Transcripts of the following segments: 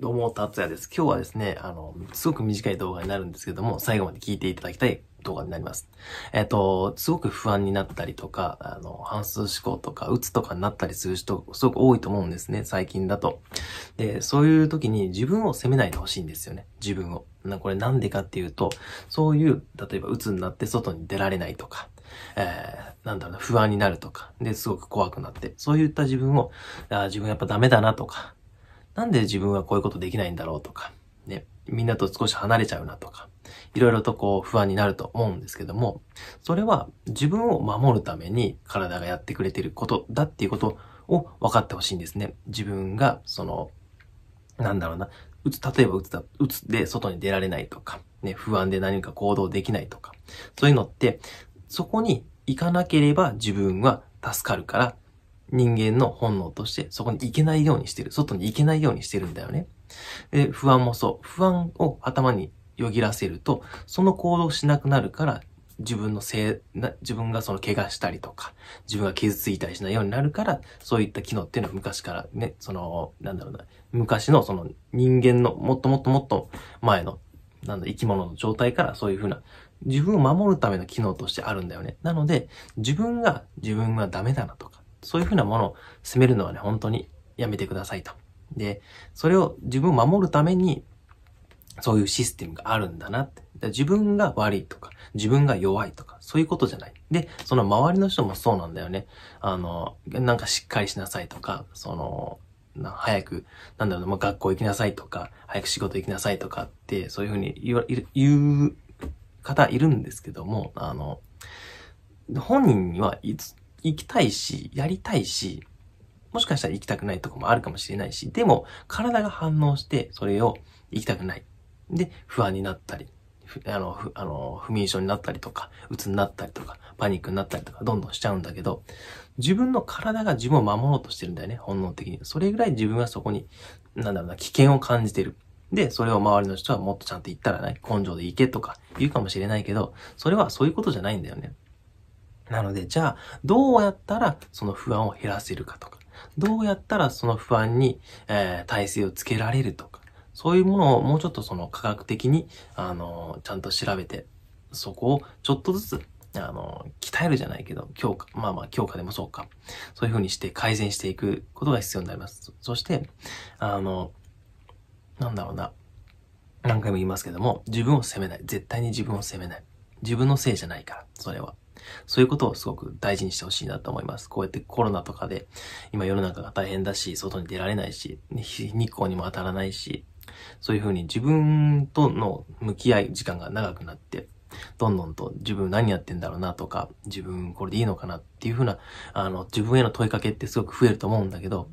どうも、達也です。今日はですね、あの、すごく短い動画になるんですけども、最後まで聞いていただきたい動画になります。えっ、と、すごく不安になったりとか、あの、反数思考とか、鬱とかになったりする人、すごく多いと思うんですね、最近だと。で、そういう時に自分を責めないでほしいんですよね、自分を。な、これなんでかっていうと、そういう、例えば鬱になって外に出られないとか、えー、なんだろうな、不安になるとか、で、すごく怖くなって、そういった自分を、あ自分やっぱダメだなとか、なんで自分はこういうことできないんだろうとか、ね、みんなと少し離れちゃうなとか、いろいろとこう不安になると思うんですけども、それは自分を守るために体がやってくれてることだっていうことを分かってほしいんですね。自分が、その、なんだろうな、うつ、例えばうつだ、打つで外に出られないとか、ね、不安で何か行動できないとか、そういうのって、そこに行かなければ自分は助かるから、人間の本能として、そこに行けないようにしてる。外に行けないようにしてるんだよね。で、不安もそう。不安を頭によぎらせると、その行動しなくなるから、自分のせい、な、自分がその怪我したりとか、自分が傷ついたりしないようになるから、そういった機能っていうのは昔からね、その、なんだろうな、昔のその人間のもっともっともっと前の、なんだ、生き物の状態からそういうふうな、自分を守るための機能としてあるんだよね。なので、自分が自分はダメだなとか、そういうふうなものを責めるのはね、本当にやめてくださいと。で、それを自分を守るために、そういうシステムがあるんだなって。自分が悪いとか、自分が弱いとか、そういうことじゃない。で、その周りの人もそうなんだよね。あの、なんかしっかりしなさいとか、その、な早く、なんだろうまあ、学校行きなさいとか、早く仕事行きなさいとかって、そういうふうに言う方いるんですけども、あの、本人にはいつ、行きたいし、やりたいし、もしかしたら行きたくないとこもあるかもしれないし、でも体が反応してそれを行きたくない。で、不安になったり、あの、あの不眠症になったりとか、鬱になったりとか、パニックになったりとか、どんどんしちゃうんだけど、自分の体が自分を守ろうとしてるんだよね、本能的に。それぐらい自分はそこに、なんだろうな、危険を感じてる。で、それを周りの人はもっとちゃんと言ったらない根性で行けとか言うかもしれないけど、それはそういうことじゃないんだよね。なので、じゃあ、どうやったらその不安を減らせるかとか、どうやったらその不安に、えー、体制をつけられるとか、そういうものをもうちょっとその科学的に、あの、ちゃんと調べて、そこをちょっとずつ、あの、鍛えるじゃないけど、強化、まあまあ強化でもそうか。そういうふうにして改善していくことが必要になります。そして、あの、なんだろうな。何回も言いますけども、自分を責めない。絶対に自分を責めない。自分のせいじゃないから、それは。そういうことをすごく大事にしてほしいなと思います。こうやってコロナとかで、今世の中が大変だし、外に出られないし、日光にも当たらないし、そういうふうに自分との向き合い時間が長くなって、どんどんと自分何やってんだろうなとか、自分これでいいのかなっていうふうな、あの、自分への問いかけってすごく増えると思うんだけど、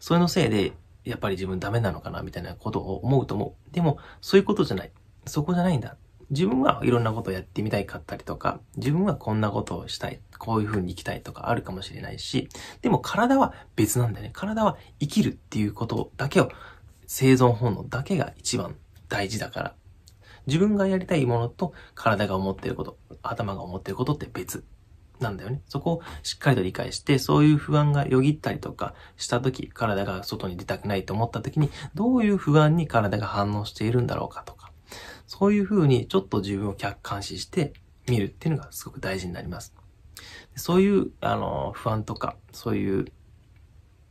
それのせいで、やっぱり自分ダメなのかなみたいなことを思うと思う。でも、そういうことじゃない。そこじゃないんだ。自分はいろんなことをやってみたいかったりとか、自分はこんなことをしたい、こういうふうに生きたいとかあるかもしれないし、でも体は別なんだよね。体は生きるっていうことだけを、生存本能だけが一番大事だから。自分がやりたいものと体が思ってること、頭が思ってることって別なんだよね。そこをしっかりと理解して、そういう不安がよぎったりとかした時、体が外に出たくないと思った時に、どういう不安に体が反応しているんだろうかとか。そういうふうにちょっと自分を客観視して見るっていうのがすごく大事になります。そういう、あの、不安とか、そういう、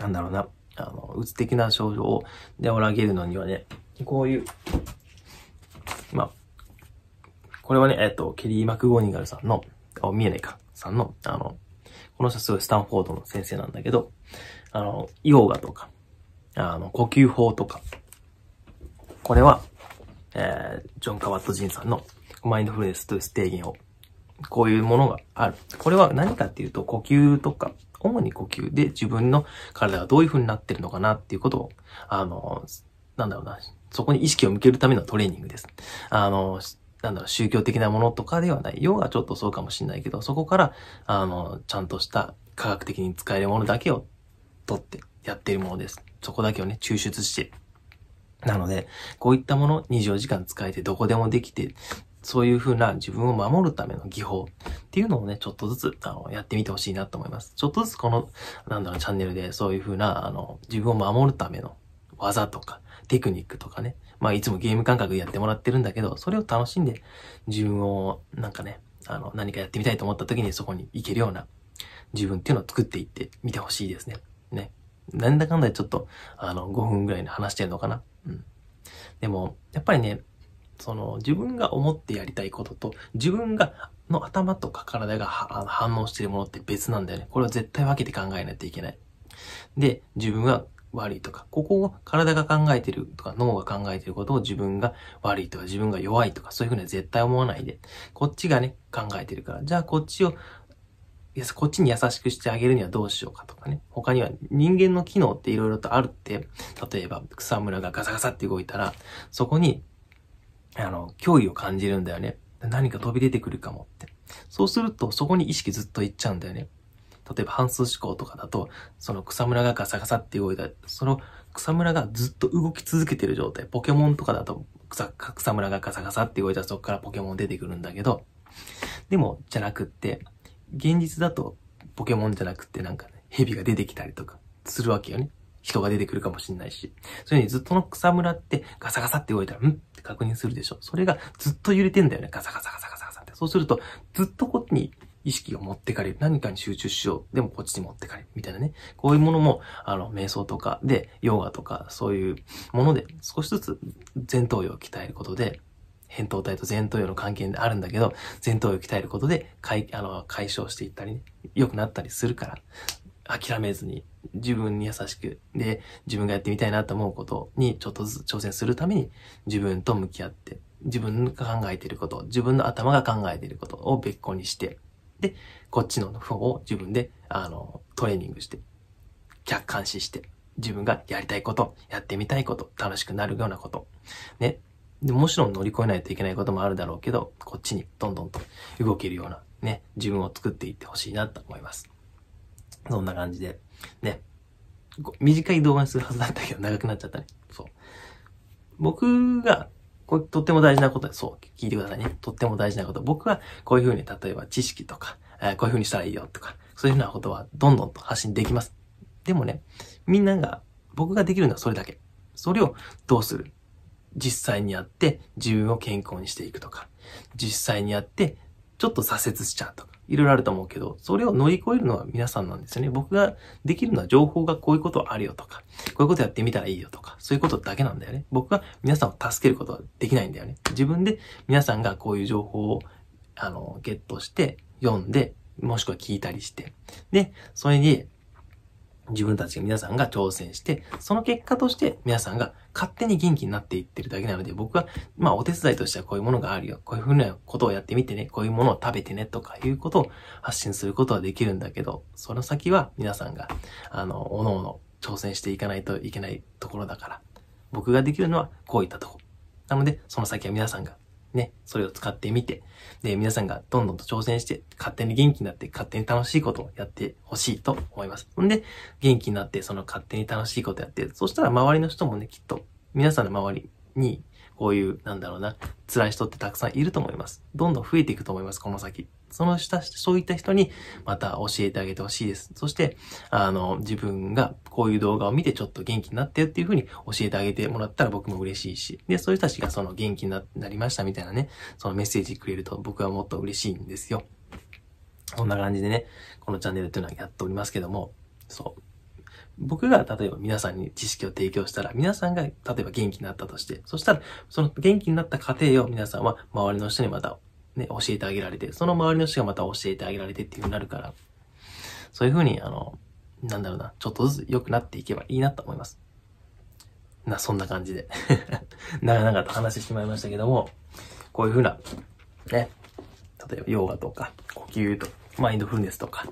なんだろうな、あの、うつ的な症状をでおらげるのにはね、こういう、まあ、これはね、えっと、ケリー・マクゴーニガルさんの、お見えないか、さんの、あの、この人すごいスタンフォードの先生なんだけど、あの、ヨーガとか、あの、呼吸法とか、これは、えー、ジョン・カワット・ジンさんのマインドフルネスという提言を、こういうものがある。これは何かっていうと、呼吸とか、主に呼吸で自分の体がどういう風になってるのかなっていうことを、あの、なんだろうな、そこに意識を向けるためのトレーニングです。あの、なんだろう、宗教的なものとかではない。要はちょっとそうかもしれないけど、そこから、あの、ちゃんとした科学的に使えるものだけを取ってやっているものです。そこだけをね、抽出してなので、こういったもの24時間使えてどこでもできて、そういうふうな自分を守るための技法っていうのをね、ちょっとずつ、あの、やってみてほしいなと思います。ちょっとずつこの、なんだろう、チャンネルでそういうふうな、あの、自分を守るための技とか、テクニックとかね、まあいつもゲーム感覚でやってもらってるんだけど、それを楽しんで、自分を、なんかね、あの、何かやってみたいと思った時にそこに行けるような自分っていうのを作っていってみてほしいですね。ね。なんだかんだでちょっと、あの、5分ぐらいに話してるのかな。うん。でも、やっぱりね、その自分が思ってやりたいことと自分がの頭とか体が反応しているものって別なんだよね。これは絶対分けて考えないといけない。で、自分は悪いとか、ここを体が考えてるとか脳が考えてることを自分が悪いとか自分が弱いとかそういうふうには絶対思わないで、こっちがね、考えてるから、じゃあこっちをこっちに優しくしてあげるにはどうしようかとかね。他には人間の機能って色々とあるって、例えば草むらがガサガサって動いたら、そこに、あの、脅威を感じるんだよね。何か飛び出てくるかもって。そうすると、そこに意識ずっと行っちゃうんだよね。例えば、半数思考とかだと、その草むらがガサガサって動いた、その草むらがずっと動き続けてる状態。ポケモンとかだと草、草むらがガサガサって動いたらそこからポケモン出てくるんだけど、でも、じゃなくって、現実だとポケモンじゃなくてなんかね、蛇が出てきたりとかするわけよね。人が出てくるかもしんないし。それにずっとの草むらってガサガサって動いたら、んって確認するでしょ。それがずっと揺れてんだよね。ガサガサガサガサガサって。そうすると、ずっとこっちに意識を持ってかれる。何かに集中しよう。でもこっちに持ってかれる。みたいなね。こういうものも、あの、瞑想とかで、ヨガとか、そういうもので、少しずつ前頭葉を鍛えることで、扁桃体と前頭葉の関係であるんだけど、前頭葉を鍛えることで解あの解消していったり、ね、良くなったりするから、諦めずに自分に優しく、で、自分がやってみたいなと思うことにちょっとずつ挑戦するために自分と向き合って、自分が考えていること、自分の頭が考えていることを別個にして、で、こっちの方を自分で、あの、トレーニングして、客観視して、自分がやりたいこと、やってみたいこと、楽しくなるようなこと、ね、でもちろん乗り越えないといけないこともあるだろうけど、こっちにどんどんと動けるようなね、自分を作っていってほしいなと思います。そんな感じで、ね、短い動画にするはずだったけど長くなっちゃったね。そう。僕が、これとっても大事なことで、そう、聞いてくださいね。とっても大事なこと。僕はこういうふうに、例えば知識とか、えー、こういうふうにしたらいいよとか、そういうふうなことはどんどんと発信できます。でもね、みんなが、僕ができるのはそれだけ。それをどうする実際にやって自分を健康にしていくとか、実際にやってちょっと挫折しちゃうとか、いろいろあると思うけど、それを乗り越えるのは皆さんなんですよね。僕ができるのは情報がこういうことあるよとか、こういうことやってみたらいいよとか、そういうことだけなんだよね。僕は皆さんを助けることはできないんだよね。自分で皆さんがこういう情報を、あの、ゲットして、読んで、もしくは聞いたりして。で、それに、自分たちが皆さんが挑戦して、その結果として皆さんが勝手に元気になっていってるだけなので、僕は、まあお手伝いとしてはこういうものがあるよ。こういうふうなことをやってみてね。こういうものを食べてね。とかいうことを発信することはできるんだけど、その先は皆さんが、あの、おのおの挑戦していかないといけないところだから、僕ができるのはこういったとこ。なので、その先は皆さんがね、それを使ってみて、で、皆さんがどんどんと挑戦して、勝手に元気になって、勝手に楽しいことをやってほしいと思います。ほんで、元気になって、その勝手に楽しいことやって、そしたら周りの人もね、きっと、皆さんの周りに、こういう、なんだろうな、辛い人ってたくさんいると思います。どんどん増えていくと思います、この先。その下、そういった人にまた教えてあげてほしいです。そして、あの、自分がこういう動画を見てちょっと元気になってよっていう風に教えてあげてもらったら僕も嬉しいし、で、そういう人たちがその元気になりましたみたいなね、そのメッセージくれると僕はもっと嬉しいんですよ。こんな感じでね、このチャンネルっていうのはやっておりますけども、そう。僕が例えば皆さんに知識を提供したら、皆さんが例えば元気になったとして、そしたら、その元気になった過程を皆さんは周りの人にまたね、教えてあげられて、その周りの人がまた教えてあげられてっていう風になるから、そういう風に、あの、なんだろうな、ちょっとずつ良くなっていけばいいなと思います。な、そんな感じで長々と話してしまいましたけども、こういう風な、ね、例えばヨガとか、呼吸とか、マインドフルネスとか、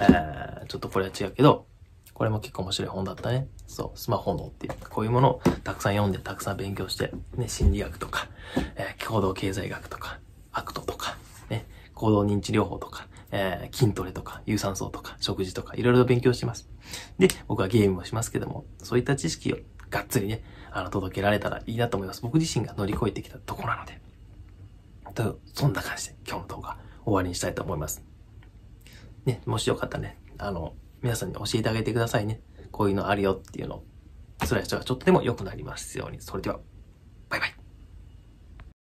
えー、ちょっとこれは違うけど、これも結構面白い本だったね。そう、スマホのっていう、こういうものをたくさん読んで、たくさん勉強して、ね、心理学とか、えー、共同経済学とか、アクトとか、ね、行動認知療法とか、えー、筋トレとか、有酸素とか、食事とか、いろいろ勉強します。で、僕はゲームもしますけども、そういった知識をがっつりね、あの、届けられたらいいなと思います。僕自身が乗り越えてきたとこなので。と、そんな感じで今日の動画終わりにしたいと思います。ね、もしよかったらね、あの、皆さんに教えてあげてくださいね。こういうのあるよっていうのを、辛い人がちょっとでも良くなりますように。それでは、バイバイ。